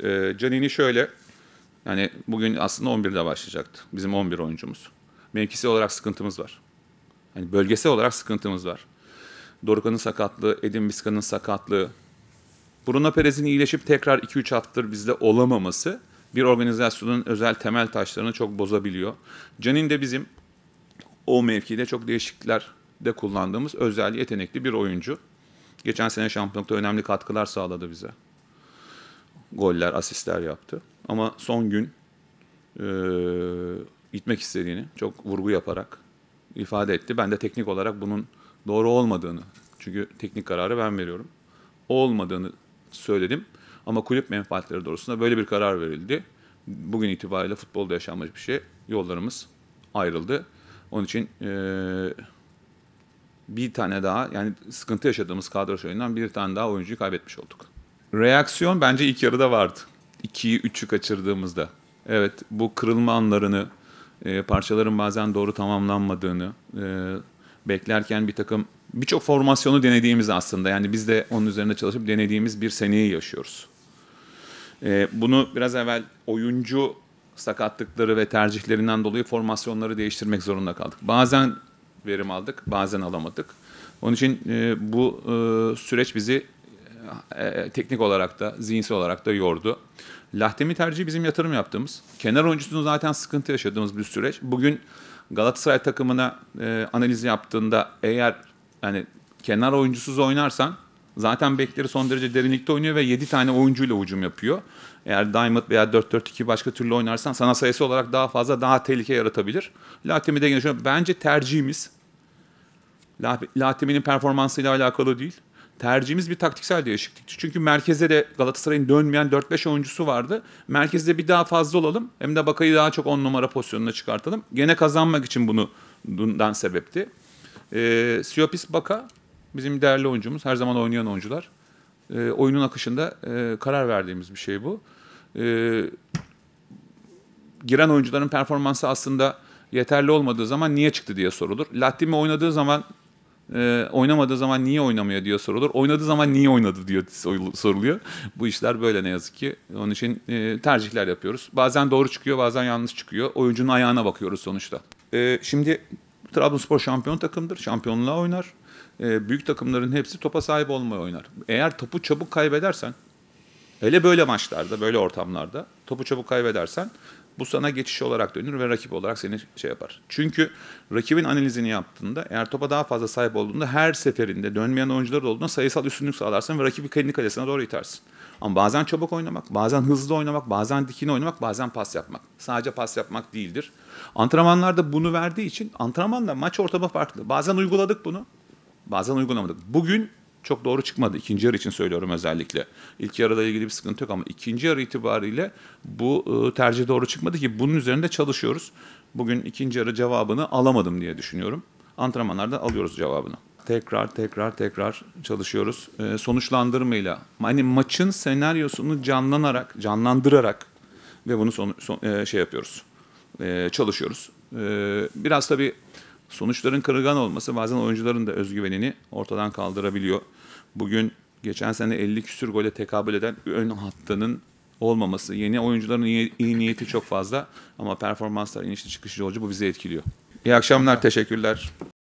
E, Canini şöyle, yani bugün aslında 11'de başlayacaktı. Bizim 11 oyuncumuz. Mevkisi olarak sıkıntımız var. Yani bölgesel olarak sıkıntımız var. Dorukan'ın sakatlığı, Edin Biska'nın sakatlığı, Bruno Perez'in iyileşip tekrar 2-3 haftadır bizde olamaması bir organizasyonun özel temel taşlarını çok bozabiliyor. Canin de bizim o mevkide çok de kullandığımız özel yetenekli bir oyuncu. Geçen sene şampiyonlukta önemli katkılar sağladı bize goller, asistler yaptı. Ama son gün e, gitmek istediğini çok vurgu yaparak ifade etti. Ben de teknik olarak bunun doğru olmadığını, çünkü teknik kararı ben veriyorum, olmadığını söyledim. Ama kulüp menfaatleri doğrusunda böyle bir karar verildi. Bugün itibariyle futbolda yaşanmış bir şey. Yollarımız ayrıldı. Onun için e, bir tane daha yani sıkıntı yaşadığımız kadro şöyleden bir tane daha oyuncuyu kaybetmiş olduk. Reaksiyon bence ilk yarıda vardı. 2'yi 3'ü kaçırdığımızda. Evet bu kırılma anlarını, e, parçaların bazen doğru tamamlanmadığını, e, beklerken bir takım birçok formasyonu denediğimiz aslında. Yani biz de onun üzerinde çalışıp denediğimiz bir seneyi yaşıyoruz. E, bunu biraz evvel oyuncu sakatlıkları ve tercihlerinden dolayı formasyonları değiştirmek zorunda kaldık. Bazen verim aldık, bazen alamadık. Onun için e, bu e, süreç bizi e, teknik olarak da zihinsel olarak da yordu. Lahtemi tercihi bizim yatırım yaptığımız. Kenar oyuncusunu zaten sıkıntı yaşadığımız bir süreç. Bugün Galatasaray takımına e, analiz yaptığında eğer yani kenar oyuncusuz oynarsan zaten bekleri son derece derinlikte oynuyor ve 7 tane oyuncuyla hücum yapıyor. Eğer Diamond veya 4-4-2 başka türlü oynarsan sana sayısı olarak daha fazla daha tehlike yaratabilir. Latimi de genişliyor. Bence tercihimiz Latimi'nin performansıyla alakalı değil tercihimiz bir taktiksel değişiklikti. Çünkü merkeze de Galatasaray'ın dönmeyen 4-5 oyuncusu vardı. Merkezde bir daha fazla olalım. Hem de Bakay'ı daha çok 10 numara pozisyonuna çıkartalım. Gene kazanmak için bunu bundan sebepti. E, Siopis Baka bizim değerli oyuncumuz. Her zaman oynayan oyuncular. E, oyunun akışında e, karar verdiğimiz bir şey bu. E, giren oyuncuların performansı aslında yeterli olmadığı zaman niye çıktı diye sorulur. Latimi oynadığı zaman e, oynamadığı zaman niye oynamıyor diyor sorulur. Oynadığı zaman niye oynadı diyor soruluyor. Bu işler böyle ne yazık ki. Onun için e, tercihler yapıyoruz. Bazen doğru çıkıyor bazen yanlış çıkıyor. Oyuncunun ayağına bakıyoruz sonuçta. E, şimdi Trabzonspor şampiyon takımdır. Şampiyonluğa oynar. E, büyük takımların hepsi topa sahip olmayı oynar. Eğer topu çabuk kaybedersen Hele böyle maçlarda, böyle ortamlarda topu çabuk kaybedersen bu sana geçiş olarak dönür ve rakip olarak seni şey yapar. Çünkü rakibin analizini yaptığında eğer topa daha fazla sahip olduğunda her seferinde dönmeyen oyuncular olduğunda sayısal üstünlük sağlarsın ve rakibi kendi kalesine doğru itersin. Ama bazen çabuk oynamak, bazen hızlı oynamak, bazen dikine oynamak, bazen pas yapmak. Sadece pas yapmak değildir. Antrenmanlarda bunu verdiği için antrenmanla maç ortamı farklı. Bazen uyguladık bunu, bazen uygulamadık. Bugün çok doğru çıkmadı. İkinci yarı için söylüyorum özellikle. İlk yarıda ilgili bir sıkıntı yok ama ikinci yarı itibariyle bu e, tercih doğru çıkmadı ki bunun üzerinde çalışıyoruz. Bugün ikinci yarı cevabını alamadım diye düşünüyorum. Antrenmanlarda alıyoruz cevabını. Tekrar tekrar tekrar çalışıyoruz. E, sonuçlandırmayla yani maçın senaryosunu canlanarak, canlandırarak ve bunu son, son, e, şey yapıyoruz. E, çalışıyoruz. biraz tabii Sonuçların kırılgan olması bazen oyuncuların da özgüvenini ortadan kaldırabiliyor. Bugün geçen sene 50 küsür gole tekabül eden ön hattının olmaması, yeni oyuncuların iyi, iyi niyeti çok fazla ama performanslar inişli çıkışlı olucu bu bizi etkiliyor. İyi akşamlar, teşekkürler.